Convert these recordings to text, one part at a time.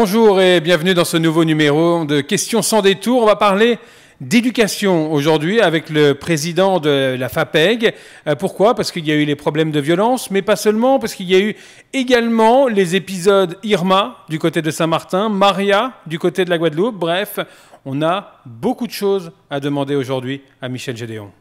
Bonjour et bienvenue dans ce nouveau numéro de Questions sans détour. On va parler d'éducation aujourd'hui avec le président de la FAPEG. Euh, pourquoi Parce qu'il y a eu les problèmes de violence, mais pas seulement, parce qu'il y a eu également les épisodes Irma du côté de Saint-Martin, Maria du côté de la Guadeloupe. Bref, on a beaucoup de choses à demander aujourd'hui à Michel Gédéon.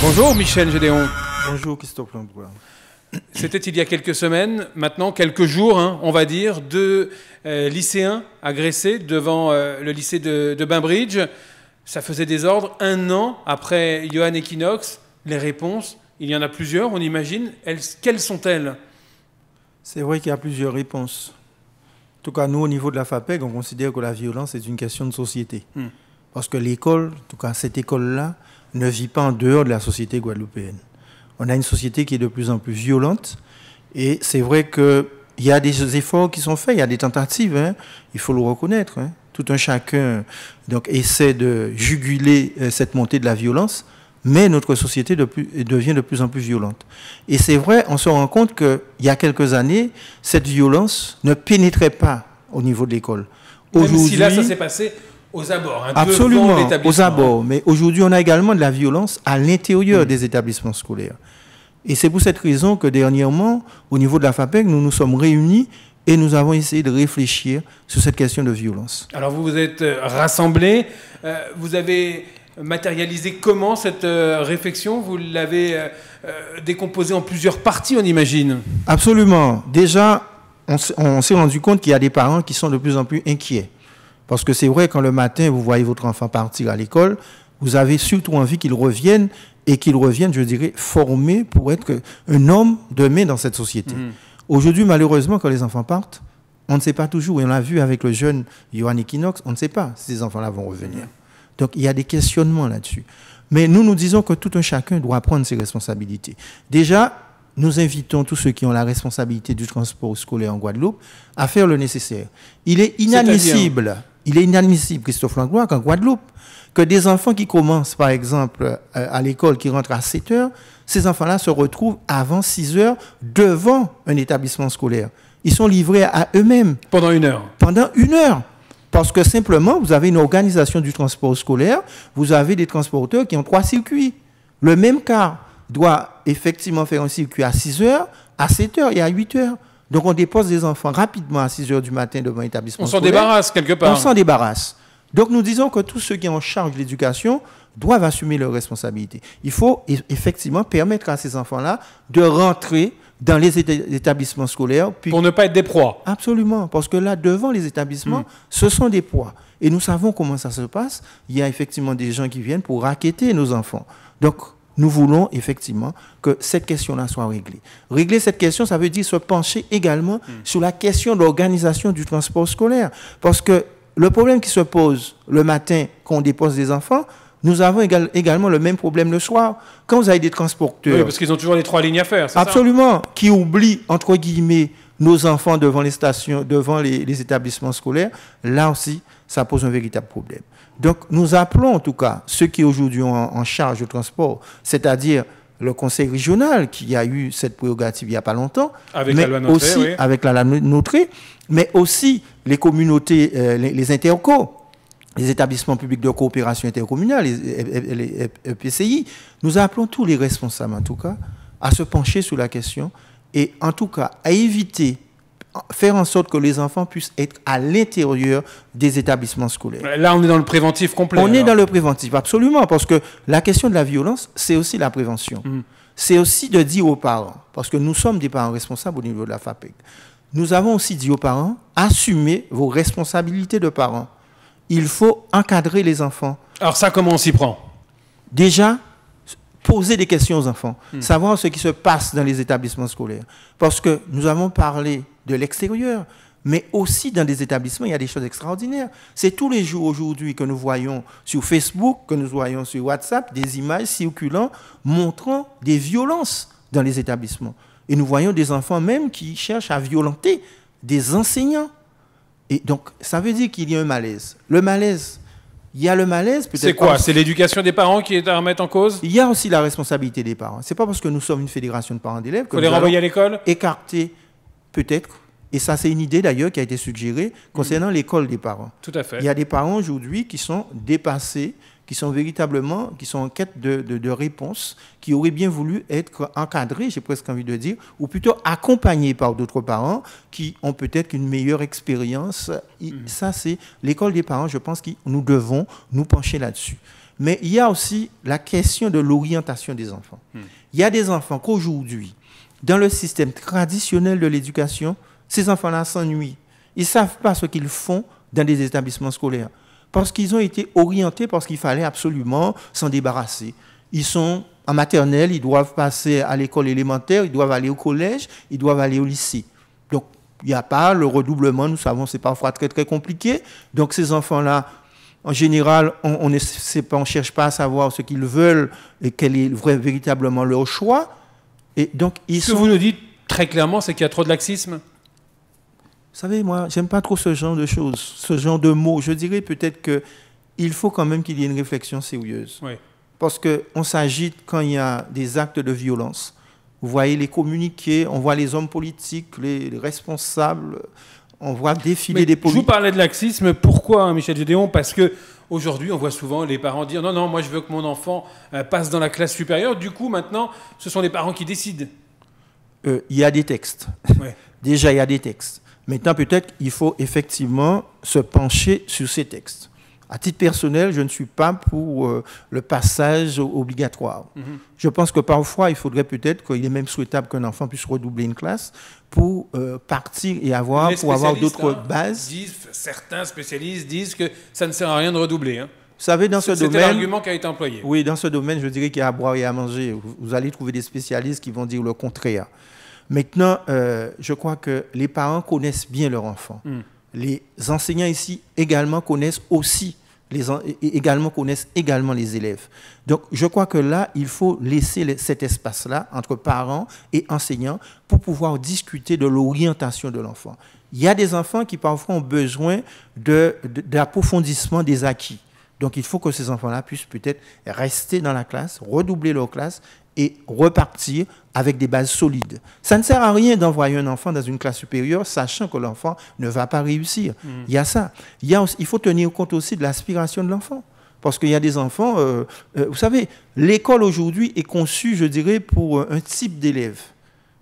Bonjour Michel Gédéon. Bonjour Christophe c'était il y a quelques semaines, maintenant quelques jours, hein, on va dire, deux euh, lycéens agressés devant euh, le lycée de, Bainbridge. Ça faisait désordre. Un an après Johan Equinox, les réponses, il y en a plusieurs, on imagine. quelles sont-elles C'est vrai qu'il y a plusieurs réponses. En tout cas, nous, au niveau de la FAPEG, on considère que la violence est une question de société. Hmm. Parce que l'école, en tout cas cette école-là, ne vit pas en dehors de la société guadeloupéenne on a une société qui est de plus en plus violente. Et c'est vrai qu'il y a des efforts qui sont faits, il y a des tentatives, hein. il faut le reconnaître. Hein. Tout un chacun donc, essaie de juguler euh, cette montée de la violence, mais notre société devient de plus en plus violente. Et c'est vrai, on se rend compte qu'il y a quelques années, cette violence ne pénétrait pas au niveau de l'école. Aujourd'hui, ça s'est passé aux abords. Hein, Absolument, aux abords. Mais aujourd'hui, on a également de la violence à l'intérieur mm. des établissements scolaires. Et c'est pour cette raison que dernièrement, au niveau de la FAPEC, nous nous sommes réunis et nous avons essayé de réfléchir sur cette question de violence. Alors vous vous êtes euh, rassemblés, euh, vous avez matérialisé comment cette euh, réflexion Vous l'avez décomposée en plusieurs parties, on imagine Absolument. Déjà, on s'est rendu compte qu'il y a des parents qui sont de plus en plus inquiets parce que c'est vrai, quand le matin, vous voyez votre enfant partir à l'école, vous avez surtout envie qu'il revienne et qu'il revienne, je dirais, formé pour être un homme demain dans cette société. Mhm. Aujourd'hui, malheureusement, quand les enfants partent, on ne sait pas toujours. Et on l'a vu avec le jeune Johan Equinox, on ne sait pas si ces enfants-là vont revenir. Mhm. Donc il y a des questionnements là-dessus. Mais nous, nous disons que tout un chacun doit prendre ses responsabilités. Déjà, nous invitons tous ceux qui ont la responsabilité du transport scolaire en Guadeloupe à faire le nécessaire. Il est inadmissible. Il est inadmissible, Christophe Langlois, qu'en Guadeloupe, que des enfants qui commencent, par exemple, euh, à l'école, qui rentrent à 7 heures, ces enfants-là se retrouvent avant 6 heures devant un établissement scolaire. Ils sont livrés à eux-mêmes. Pendant une heure. Pendant une heure. Parce que simplement, vous avez une organisation du transport scolaire, vous avez des transporteurs qui ont trois circuits. Le même car doit effectivement faire un circuit à 6 heures, à 7 heures et à 8 heures. Donc on dépose des enfants rapidement à 6 heures du matin devant l'établissement. On s'en débarrasse quelque part. On s'en débarrasse. Donc nous disons que tous ceux qui ont en charge l'éducation doivent assumer leurs responsabilités. Il faut e-, effectivement permettre à ces enfants-là de rentrer dans les établissements scolaires. Pour ne pas être des proies. Absolument, parce que là, devant les établissements, hmm. ce sont des proies. Et nous savons comment ça se passe. Il y a effectivement des gens qui viennent pour raqueter nos enfants. Donc, nous voulons effectivement que cette question-là soit réglée. Régler cette question, ça veut dire se pencher également mm. sur la question de l'organisation du transport scolaire. Parce que le problème qui se pose le matin quand on dépose des enfants, nous avons également le même problème le soir. Quand vous avez des transporteurs... Oui, parce qu'ils ont toujours les trois lignes à faire, Absolument. Ça qui oublient, entre guillemets, nos enfants devant les stations, devant les établissements scolaires, là aussi, ça pose un véritable problème. Donc nous appelons en tout cas ceux qui aujourd'hui ont en charge le transport, c'est-à-dire le conseil régional qui a eu cette prérogative il n'y a pas longtemps, avec mais la loi aussi avec la loi mais aussi les communautés, euh, les, interco, les établissements publics de coopération intercommunale, les, e PCI. Nous appelons tous les responsables en tout cas à se pencher sur la question et en tout cas à éviter faire en sorte que les enfants puissent être à l'intérieur des établissements scolaires. Là, on est dans le préventif complet. On est dans le préventif, absolument, parce que la question de la violence, c'est aussi la prévention. Mm. C'est aussi de dire aux parents, parce que nous sommes des parents responsables au niveau de la FAPEC, nous avons aussi dit aux parents, assumez vos responsabilités de parents. Il faut encadrer les enfants. Alors ça, comment on s'y prend Déjà, poser des questions aux enfants, mm. savoir ce qui se passe dans les établissements scolaires. Parce que nous avons parlé de l'extérieur. Mais aussi dans des établissements, il y a des choses extraordinaires. C'est tous les jours aujourd'hui que nous voyons sur Facebook, que nous voyons sur WhatsApp, des images circulant montrant des violences dans les établissements. Et nous voyons des enfants même qui cherchent à violenter des enseignants. Et donc, ça veut dire qu'il y a un malaise. Le malaise, il y a le malaise C'est quoi C'est l'éducation des parents qui est à remettre en cause Il y a aussi la responsabilité des parents. C'est pas parce que nous sommes une fédération de parents d'élèves que nous les renvoyer à l'école écarter peut-être, et ça c'est une idée d'ailleurs qui a été suggérée mm. concernant l'école des parents. Tout à fait. Il y a des parents aujourd'hui qui sont dépassés, qui sont véritablement, qui sont en quête de, de, réponses, qui auraient bien voulu être encadrés, j'ai presque envie de dire, ou plutôt accompagnés par d'autres parents qui ont peut-être une meilleure expérience. Mm. Ça, c'est l'école des parents, je pense que nous devons nous pencher là-dessus. Mais il y a aussi la question de l'orientation des enfants. Mm. Il y a des enfants qu'aujourd'hui, dans le système traditionnel de l'éducation, ces enfants-là s'ennuient. Ils ne savent pas ce qu'ils font dans les établissements scolaires. Parce qu'ils ont été orientés, parce qu'il fallait absolument s'en débarrasser. Ils sont en maternelle, ils doivent passer à l'école élémentaire, ils doivent aller au collège, ils doivent aller au lycée. Donc, il n'y a pas le redoublement, nous savons, c'est parfois très très compliqué. Donc, ces enfants-là, en général, on ne cherche pas à savoir ce qu'ils veulent et quel est véritablement leur choix donc, Ce que vous nous dites très clairement, c'est qu'il y a trop de laxisme Vous savez, moi, j'aime pas trop ce genre de choses, ce genre de mots. Je dirais peut-être qu'il faut quand même qu'il y ait une réflexion sérieuse. Oui. Parce qu'on s'agite quand il y a des actes de violence. Vous voyez les communiqués, on voit les hommes politiques, les responsables, on voit défiler des politiques. Je vous parlais de laxisme. Pourquoi, hein, Michel Gédéon Parce que Aujourd'hui, on voit souvent les parents dire non, non, moi je veux que mon enfant euh, passe dans la classe supérieure. Du coup, maintenant, ce sont les parents qui décident. Euh, il y a des textes. Déjà, il y a des textes. Maintenant, peut-être qu'il faut effectivement se pencher sur ces textes. À titre personnel, je ne suis pas pour euh, le passage obligatoire. Mhm. Je pense que parfois, il faudrait peut-être qu'il est même souhaitable qu'un enfant puisse redoubler une classe pour euh, partir et avoir, pour avoir d'autres hein, bases. certains spécialistes disent que ça ne sert à rien de redoubler. Hein. Vous savez, dans ce domaine. l'argument qui a été employé. Oui, dans ce domaine, je dirais qu'il y a à boire et à manger. Vous allez trouver des spécialistes qui vont dire le contraire. Maintenant, euh, je crois que les parents connaissent bien leur enfant. Hmm les enseignants ici également connaissent aussi les, également connaissent également les élèves. Donc, je crois que là, il faut laisser cet espace-là entre parents et enseignants pour pouvoir discuter de l'orientation de l'enfant. Il y a des enfants qui parfois ont besoin d'approfondissement de, des acquis. Donc, il faut que ces enfants-là puissent peut-être rester dans la classe, redoubler leur classe et repartir avec des bases solides. Ça ne sert à rien d'envoyer un enfant dans une classe supérieure sachant que l'enfant ne va pas réussir. Mm. Il y a ça. Il, il faut tenir compte aussi de l'aspiration de l'enfant. Parce qu'il y a des enfants, euh, euh, vous savez, l'école aujourd'hui est conçue, je dirais, pour un type d'élève.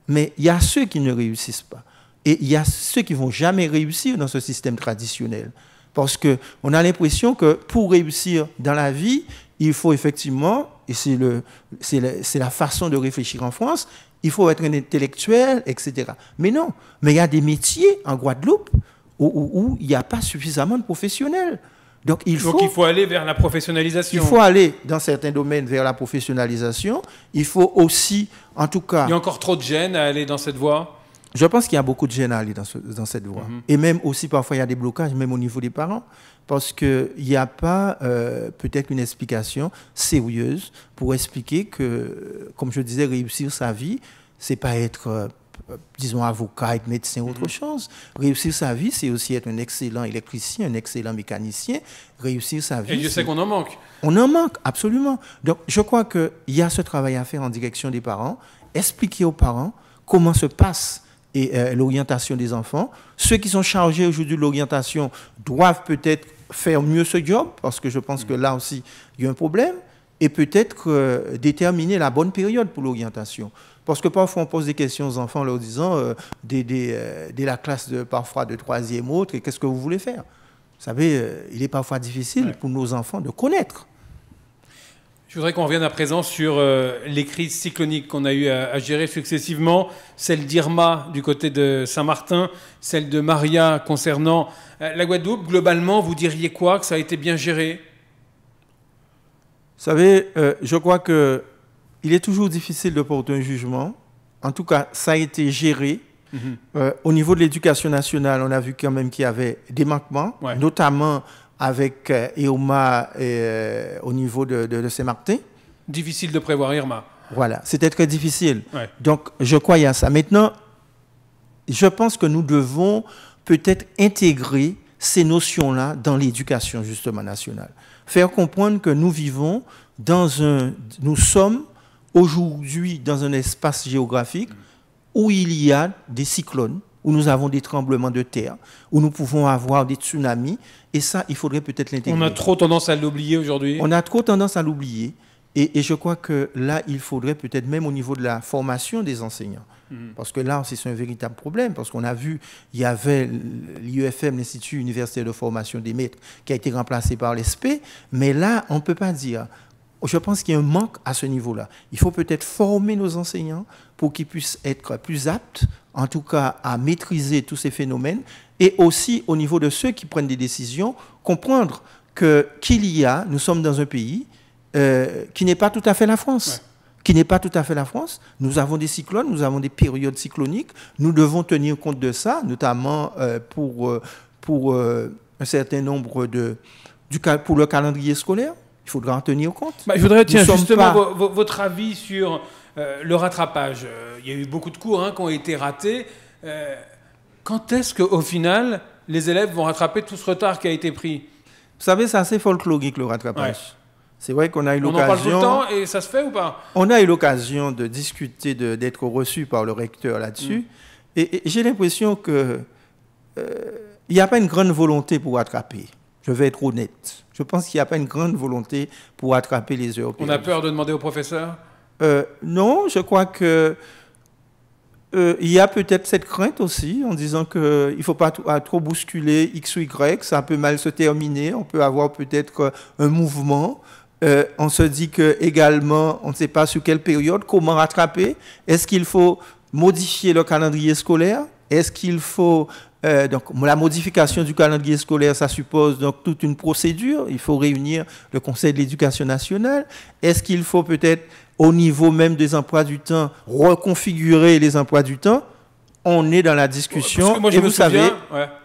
Mais il y a ceux qui ne réussissent pas. Et il y a ceux qui vont jamais réussir dans ce système traditionnel. Parce qu'on a l'impression que pour réussir dans la vie, il faut effectivement et c'est, le, c'est, la, façon de réfléchir en France, il faut être un intellectuel, etc. Mais non, mais il y a des métiers en Guadeloupe où, il n'y a pas suffisamment de professionnels. Donc il, faut, faut, aller vers la professionnalisation. Il faut aller dans certains domaines vers la professionnalisation. Il faut aussi, en tout cas... Il y a encore trop de gêne à aller dans cette voie je pense qu'il y a beaucoup de gêne à aller dans, cette voie. Mhm. Et même aussi, parfois, il y a des blocages, même au niveau des parents, parce qu'il n'y a pas euh, peut-être une explication sérieuse pour expliquer que, comme je disais, réussir sa vie, ce n'est pas être. Euh, disons, avocat, être médecin, autre mhm. chose. Réussir sa vie, c'est aussi être un excellent électricien, un excellent mécanicien. Réussir sa vie. Et je sais qu'on en manque. On en manque, absolument. Donc, je crois qu'il y a ce travail à faire en direction des parents, expliquer aux parents comment se passe et euh, l'orientation des enfants. Ceux qui sont chargés aujourd'hui de l'orientation doivent peut-être faire mieux ce job, parce que je pense que là aussi, il y a un problème, et peut-être euh, déterminer la bonne période pour l'orientation. Parce que parfois, on pose des questions aux enfants en leur disant, euh, dès, la classe de, parfois de troisième autre, qu'est-ce que vous voulez faire Vous savez, il est parfois difficile pour nos enfants de connaître je voudrais qu'on revienne à présent sur euh, les crises cycloniques qu'on a eu à, gérer successivement, celle d'Irma du côté de Saint-Martin, celle de Maria concernant euh, la Guadeloupe. Globalement, vous diriez quoi Que ça a été bien géré Vous savez, euh, je crois que il est toujours difficile de porter un jugement. En tout cas, ça a été géré. Mhm. au niveau de l'éducation nationale, on a vu quand même qu'il y avait des manquements, notamment avec euh, Irma euh, au niveau de, Saint-Martin. Difficile de prévoir Irma. Voilà, c'était très difficile. Donc, je croyais à ça. Maintenant, je pense que nous devons peut-être intégrer ces notions-là dans l'éducation, justement, nationale. Faire comprendre que nous vivons dans un... Nous sommes aujourd'hui dans un espace géographique où il y a des cyclones, où nous avons des tremblements de terre, où nous pouvons avoir des tsunamis. Et ça, il faudrait peut-être l'intégrer. On a trop tendance à l'oublier aujourd'hui. On a trop tendance à l'oublier. Et, je crois que là, il faudrait peut-être même au niveau de la formation des enseignants. Mhm. Parce que là, c'est un véritable problème. Parce qu'on a vu, il y avait l'ufm e l'Institut universitaire de formation des maîtres, qui a été remplacé par l'ESP. Mais là, on ne peut pas dire. Je pense qu'il y a un manque à ce niveau-là. Il faut peut-être former nos enseignants pour qu'ils puissent être plus aptes en tout cas à maîtriser tous ces phénomènes, et aussi au niveau de ceux qui prennent des décisions, comprendre que qu'il y a, nous sommes dans un pays euh, qui n'est pas tout à fait la France. qui n'est pas tout à fait la France. Nous avons des cyclones, nous avons des périodes cycloniques. Nous devons tenir compte de ça, notamment euh, pour, euh, pour un certain nombre de... Du, pour le calendrier scolaire. Il faudra en tenir compte. Bah, je voudrais, tiens, justement, votre avis sur euh, le rattrapage, euh, il y a eu beaucoup de cours hein, qui ont été ratés. Euh, quand est-ce qu'au final, les élèves vont rattraper tout ce retard qui a été pris Vous savez, c'est assez folklorique le rattrapage. C'est vrai qu'on a eu l'occasion. On parle temps et ça se fait ou pas On a eu l'occasion de discuter, d'être reçu par le recteur là-dessus. Mm. Et, j'ai l'impression que il n'y a pas une grande volonté pour rattraper, Je vais être honnête. Je pense qu'il n'y a pas une grande volonté pour rattraper les heures. On a peur de demander aux professeurs euh, non, je crois que euh, il y a peut-être cette crainte aussi en disant qu'il ne faut pas trop bousculer X ou Y, ça peut mal se terminer, on peut avoir peut-être euh, un mouvement. on se dit que également, on ne sait pas sur quelle période, comment rattraper. Est-ce qu'il faut modifier le calendrier scolaire Est-ce qu'il faut donc la modification du calendrier scolaire, ça suppose donc toute une procédure. Il faut réunir le Conseil de l'Éducation nationale. Est-ce qu'il faut peut-être au niveau même des emplois du temps, reconfigurer les emplois du temps, on est dans la discussion. et vous savez,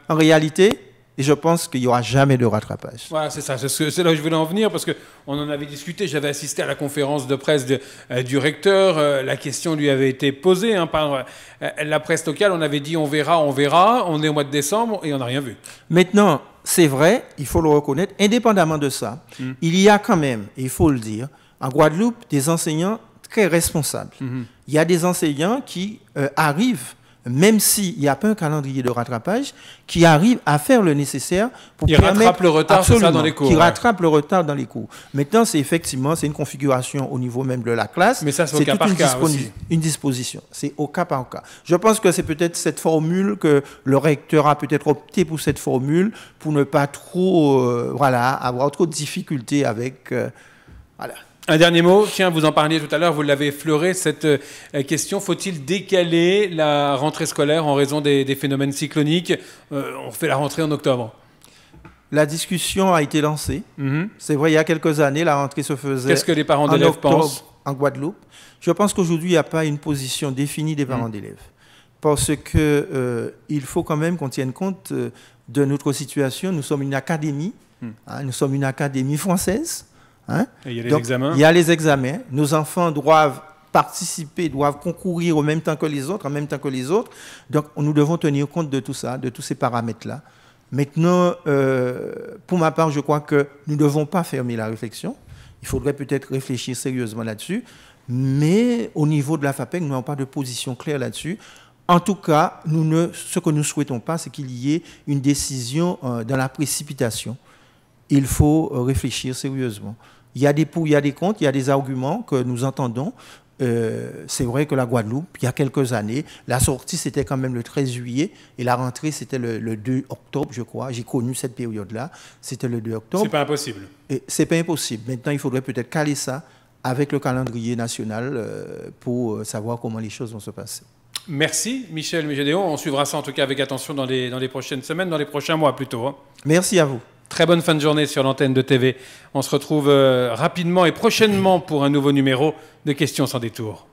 en réalité, et je pense qu'il n'y aura jamais de rattrapage. Voilà, c'est ça. C'est là où je voulais en venir parce qu'on en avait discuté. J'avais assisté à la conférence de presse euh, du recteur. Euh, la question lui avait été posée hein, par euh, la presse locale. On avait dit on verra, on verra. On est au mois de décembre et on n'a rien vu. Maintenant, c'est vrai, il faut le reconnaître. Indépendamment de ça, hmm. il y a quand même, il faut le dire, en Guadeloupe, des enseignants très responsables. Mhm. Il y a des enseignants qui euh, arrivent, même s'il n'y a pas un calendrier de rattrapage, qui arrivent à faire le nécessaire pour permettre rattrapent le retard dans les cours. Qui rattrapent le retard dans les cours. Maintenant, c'est effectivement c'est une configuration au niveau même de la classe. Mais ça, c'est au cas par une, cas aussi. une disposition. C'est au cas par cas. Je pense que c'est peut-être cette formule que le recteur a peut-être opté pour cette formule pour ne pas trop, euh, voilà, avoir trop de difficultés avec, euh, voilà. Un dernier mot, tiens, vous en parliez tout à l'heure, vous l'avez fleuré, cette euh, question, faut-il décaler la rentrée scolaire en raison des, phénomènes cycloniques euh, On fait la rentrée en octobre. La discussion a été lancée. Mhm. C'est vrai, il y a quelques années, la rentrée se faisait. Qu'est-ce que les parents d'élèves pensent En Guadeloupe. Je pense qu'aujourd'hui, il n'y a pas une position définie des parents mhm. d'élèves. Parce qu'il euh, il faut quand même qu'on tienne compte de notre situation. Nous sommes une académie, mhm. hein, nous sommes une académie française Hein? il y a les examens. Nos enfants doivent participer, doivent concourir au même temps que les autres, en même temps que les autres. Donc, nous devons tenir compte de tout ça, de tous ces paramètres-là. Maintenant, euh, pour ma part, je crois que nous ne devons pas fermer la réflexion. Il faudrait peut-être réfléchir sérieusement là-dessus. Mais au niveau de la FAPEC, nous n'avons pas de position claire là-dessus. En tout cas, ce que nous souhaitons pas, c'est qu'il y ait une décision euh, dans la précipitation il faut réfléchir sérieusement. Il y a des pour, il y a des contre, il y a des arguments que nous entendons. Euh, c'est vrai que la Guadeloupe, il y a quelques années, la sortie c'était quand même le 13 juillet et la rentrée c'était le, 2 octobre, je crois. J'ai connu cette période-là. C'était le 2 octobre. C'est pas impossible. C'est pas impossible. Maintenant, il faudrait peut-être caler ça avec le calendrier national euh, pour euh, savoir comment les choses vont se passer. Merci Michel Mégédéon. On suivra ça en tout cas avec attention dans les, prochaines semaines, dans les prochains mois plutôt. Hein. Merci à vous. Très bonne fin de journée sur l'antenne de TV. On se retrouve euh, rapidement et prochainement pour un nouveau numéro de Questions sans détour.